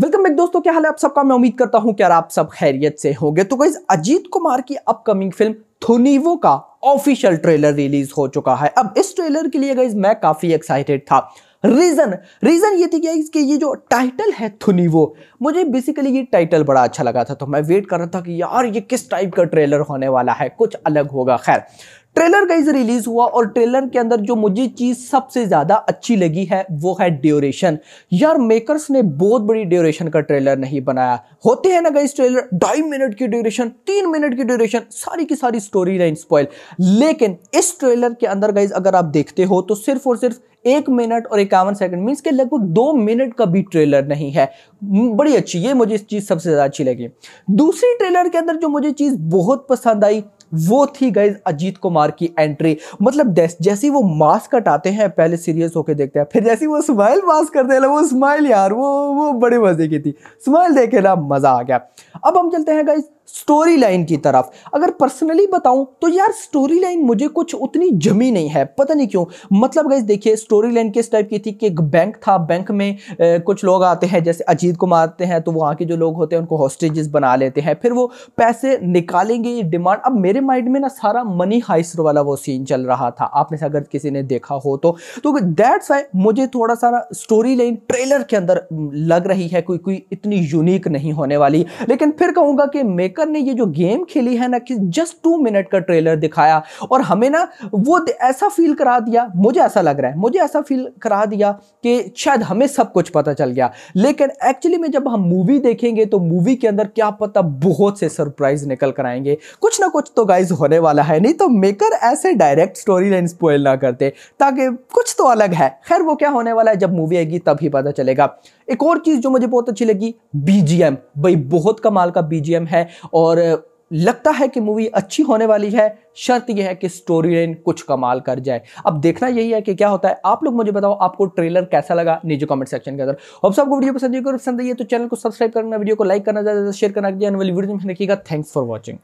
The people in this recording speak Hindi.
वेलकम बैक दोस्तों क्या हाल है आप सबका मैं उम्मीद करता हूं कि आप सब खैरियत से होंगे तो गाइज अजीत कुमार की अपकमिंग फिल्म थुनीवो का ऑफिशियल ट्रेलर रिलीज हो चुका है अब इस ट्रेलर के लिए गाइज मैं काफी एक्साइटेड था रीजन रीजन ये थी क्या इसके ये जो टाइटल है थुनीवो मुझे बेसिकली ये टाइटल बड़ा अच्छा लगा था तो मैं वेट कर रहा था कि यार ये किस टाइप का ट्रेलर होने वाला है कुछ अलग होगा खैर ट्रेलर गाइज रिलीज हुआ और ट्रेलर के अंदर जो मुझे चीज सबसे ज्यादा अच्छी लगी है वो है ड्यूरेशन यार मेकर्स ने बहुत बड़ी ड्यूरेशन का ट्रेलर नहीं बनाया होते हैं ना गाइज ट्रेलर ढाई मिनट की ड्यूरेशन तीन मिनट की ड्यूरेशन सारी की सारी स्टोरी लाइन स्पॉइल लेकिन इस ट्रेलर के अंदर गाइज अगर आप देखते हो तो सिर्फ और सिर्फ एक मिनट और इक्यावन सेकंड मीन्स के लगभग दो मिनट का भी ट्रेलर नहीं है हम्म, बड़ी अच्छी ये मुझे इस चीज़ सबसे ज़्यादा अच्छी लगी दूसरी ट्रेलर के अंदर जो मुझे चीज़ बहुत पसंद आई वो थी गाइज अजीत कुमार की एंट्री मतलब जैसे वो मास्क हटाते हैं पहले सीरियस होके देखते हैं फिर जैसे वो स्माइल मास्क करते हैं वो स्माइल यार वो वो बड़े मजे की थी स्माइल देखे ना मज़ा आ गया अब हम चलते हैं गाइज स्टोरी लाइन की तरफ अगर पर्सनली बताऊं तो यार स्टोरी लाइन मुझे कुछ उतनी जमी नहीं है पता नहीं क्यों मतलब गई देखिए स्टोरी लाइन किस टाइप की थी कि एक बैंक था बैंक में ए, कुछ लोग आते हैं जैसे अजीत को मारते हैं तो वहाँ के जो लोग होते हैं उनको हॉस्टेजेस बना लेते हैं फिर वो पैसे निकालेंगे ये डिमांड अब मेरे माइंड में ना सारा मनी हाइस वाला वो सीन चल रहा था आपने से अगर किसी ने देखा हो तो दैट्स तो मुझे थोड़ा सा स्टोरी लाइन ट्रेलर के अंदर लग रही है कोई कोई इतनी यूनिक नहीं होने वाली लेकिन फिर कहूँगा कि मेक मेकर ने ये जो गेम खेली है ना कि जस्ट टू मिनट का ट्रेलर दिखाया और हमें ना वो ऐसा फील करा दिया मुझे ऐसा लग रहा है मुझे ऐसा फील करा दिया कि शायद हमें सब कुछ पता चल गया लेकिन एक्चुअली में जब हम मूवी देखेंगे तो मूवी के अंदर क्या पता बहुत से सरप्राइज निकल कर आएंगे कुछ ना कुछ तो गाइज होने वाला है नहीं तो मेकर ऐसे डायरेक्ट स्टोरी लाइन स्पोइल ना करते ताकि कुछ तो अलग है खैर वो क्या होने वाला है जब मूवी आएगी तभी पता चलेगा एक और चीज़ जो मुझे बहुत अच्छी लगी बीजीएम भाई बहुत कमाल का बीजीएम है और लगता है कि मूवी अच्छी होने वाली है शर्त यह है कि स्टोरी लाइन कुछ कमाल कर जाए अब देखना यही है कि क्या होता है आप लोग मुझे बताओ आपको ट्रेलर कैसा लगा नीचे कमेंट सेक्शन के अंदर अब सबको वीडियो पसंद है पसंद आई तो चैनल को सब्सक्राइब करना वीडियो को लाइक करना ज़्यादा शेयर करना वाली वीडियो में रखिएगा थैंक्स फॉर वॉचिंग